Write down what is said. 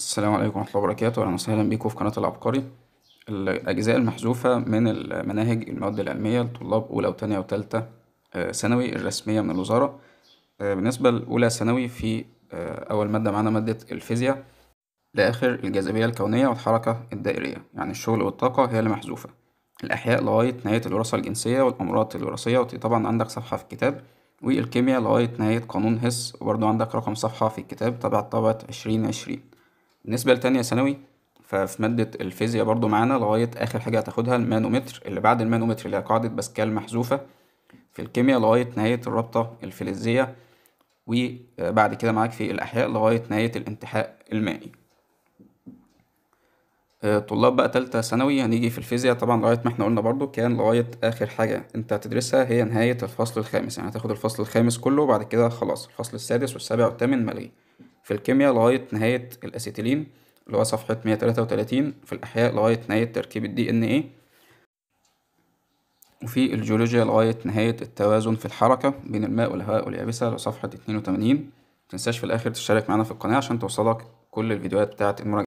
السلام عليكم ورحمة الله وبركاته أهلا وسهلا بيكم في قناة العبقري الأجزاء المحذوفة من المناهج المواد العلمية لطلاب أولى وتانية وتالتة آه، ثانوي الرسمية من الوزارة آه، بالنسبة لأولى ثانوي في آه، أول مادة معانا مادة الفيزياء لآخر الجاذبية الكونية والحركة الدائرية يعني الشغل والطاقة هي اللي محذوفة الأحياء لغاية نهاية الوراثة الجنسية والأمراض الوراثية وطبعا طبعا عندك صفحة في الكتاب والكيمياء لغاية نهاية قانون هس وبرده عندك رقم صفحة في الكتاب تبع طبعة عشرين عشرين بالنسبة لتانية ثانوي ففي مادة الفيزياء برضو معانا لغاية آخر حاجة هتاخدها المانومتر اللي بعد المانومتر اللي هي قاعدة باسكال محذوفة في الكيمياء لغاية نهاية الرابطة الفلزية وبعد كده معاك في الأحياء لغاية نهاية الانتحاء المائي آه، طلاب بقى تالتة ثانوي هنيجي في الفيزياء طبعا لغاية ما احنا قلنا برضو كان لغاية آخر حاجة انت هتدرسها هي نهاية الفصل الخامس يعني هتاخد الفصل الخامس كله وبعد كده خلاص الفصل السادس والسابع والثامن ملغي في الكيمياء لغاية نهاية الأسيتيلين اللي هو صفحة 133 في الأحياء لغاية نهاية تركيب الدي إن إيه وفي الجيولوجيا لغاية نهاية التوازن في الحركة بين الماء والهواء واليابسة لصفحة 82 متنساش في الآخر تشترك معانا في القناة عشان توصلك كل الفيديوهات بتاعة المراجعة